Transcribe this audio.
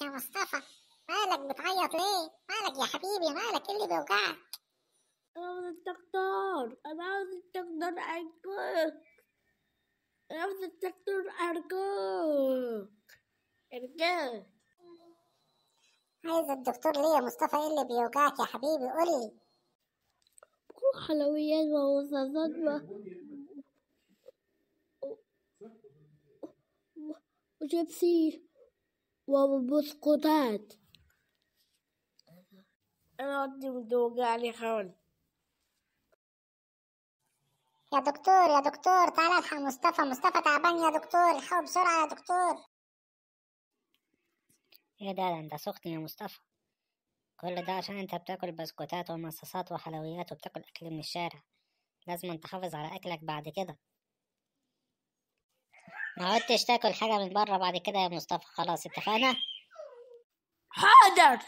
مالك يا مصطفى مالك بتعيط ليه مالك يا حبيبي مالك إيه اللي بيوجعك انا عاوز الدكتور انا عاوز الدكتور ارجوك انا عاوز الدكتور ارجوك ارجوك عايز الدكتور ليه يا مصطفى ايه اللي بيوجعك يا حبيبي قولي حلويات ومصاصات و... ومسلسلات وجبسي وبسقوتات أنا ودي علي خون يا دكتور يا دكتور تعالى الحق مصطفى مصطفى تعبان يا دكتور الحق بسرعة يا دكتور ايه ده ده انت سخت يا مصطفى كل ده عشان انت بتاكل بسكوتات ومصاصات وحلويات وبتاكل اكل من الشارع لازم تحافظ على اكلك بعد كده ما عدتش تاكل حاجة من بره بعد كده يا مصطفى خلاص اتفقنا حاضر